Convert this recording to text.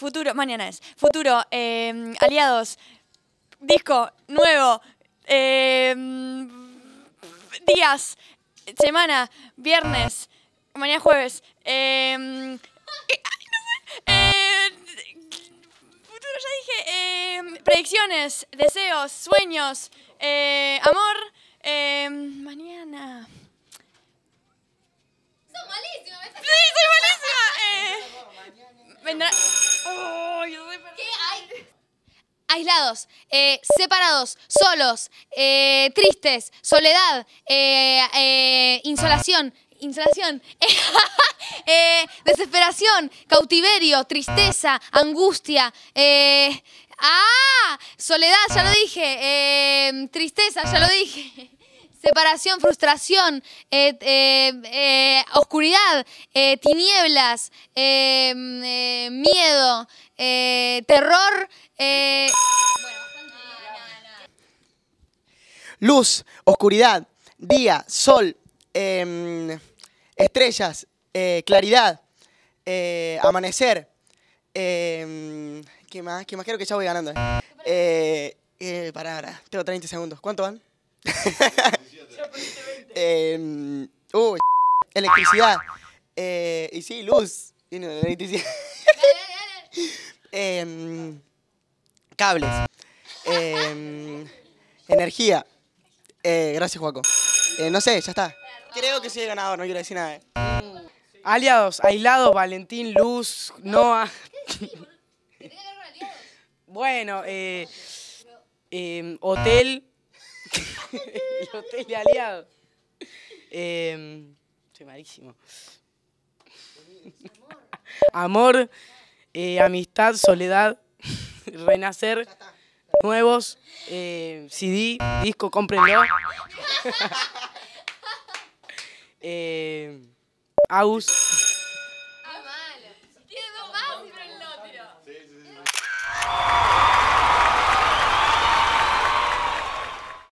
futuro, mañana es, futuro, em, aliados, disco, nuevo, em, días, semana, viernes, mañana jueves, em, eh, futuro ya dije, predicciones, deseos, sueños, eh, amor, mañana. aislados, eh, separados, solos, eh, tristes, soledad, eh, insolación, insolación, desesperación, cautiverio, tristeza, angustia, ah, soledad, ya lo dije, tristeza, ya lo dije. Separación, frustración, oscuridad, tinieblas, miedo, terror, luz, oscuridad, día, sol, em, estrellas, eh, claridad, eh, amanecer. Em, ¿Qué más? ¿Qué más? Creo que ya voy ganando. Eh? para ahora, tengo 30 segundos. ¿Cuánto van? uh, electricidad. y sí, luz. cables. energía. Eh, gracias, Juaco. Eh, no sé, ya está. Creo que soy el ganador, no quiero decir nada. Eh. Mm. Aliados, Aislado, Valentín, Luz, Noah. bueno, eh, em, Hotel. el Hotel de Aliados. Em, soy malísimo. Amor, amistad, soledad, renacer nuevos, eh, CD, disco, cómprenlo. eh, Aus.